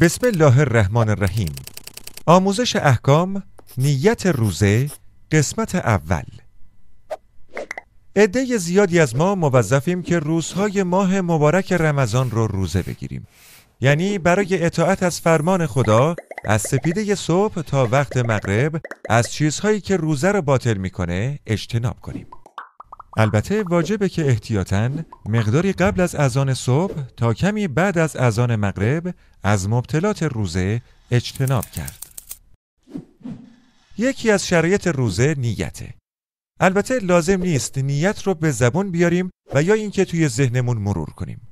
بسم الله الرحمن الرحیم آموزش احکام نیت روزه قسمت اول عده زیادی از ما موظفیم که روزهای ماه مبارک رمضان رو روزه بگیریم یعنی برای اطاعت از فرمان خدا از سپیده صبح تا وقت مغرب از چیزهایی که روزه رو باطل میکنه اجتناب کنیم البته واجبه که احتیاطاً مقداری قبل از اذان صبح تا کمی بعد از اذان مغرب از مبتلات روزه اجتناب کرد. یکی از شرایط روزه نیته. البته لازم نیست نیت رو به زبون بیاریم و یا اینکه توی ذهنمون مرور کنیم.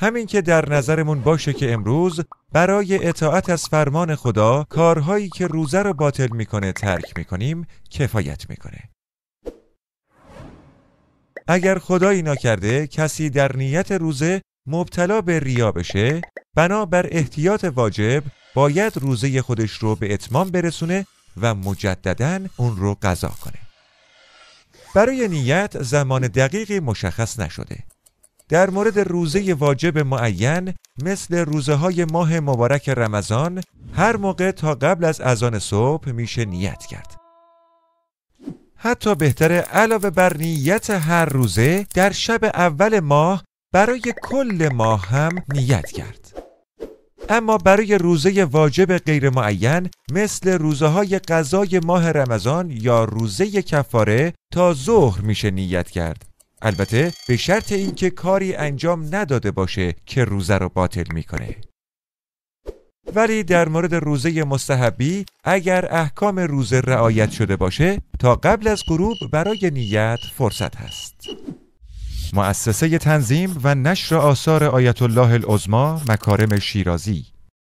همین که در نظرمون باشه که امروز برای اطاعت از فرمان خدا کارهایی که روزه رو باطل میکنه ترک میکنیم کفایت میکنه. اگر خدایی کرده، کسی در نیت روزه مبتلا به ریا بشه بنابر احتیاط واجب باید روزه خودش رو به اتمام برسونه و مجددا اون رو قضا کنه برای نیت زمان دقیقی مشخص نشده در مورد روزه واجب معین مثل روزه های ماه مبارک رمضان هر موقع تا قبل از اذان صبح میشه نیت کرد حتی بهتره علاوه بر نیت هر روزه در شب اول ماه برای کل ماه هم نیت کرد اما برای روزه واجب غیر معین مثل روزه های قضای ماه رمضان یا روزه کفاره تا ظهر میشه نیت کرد البته به شرط اینکه کاری انجام نداده باشه که روزه رو باطل میکنه ولی در مورد روزه مستحبی اگر احکام روزه رعایت شده باشه تا قبل از غروب برای نیت فرصت هست مؤسسه تنظیم و نشر آثار آیت الله العظما مکارم شیرازی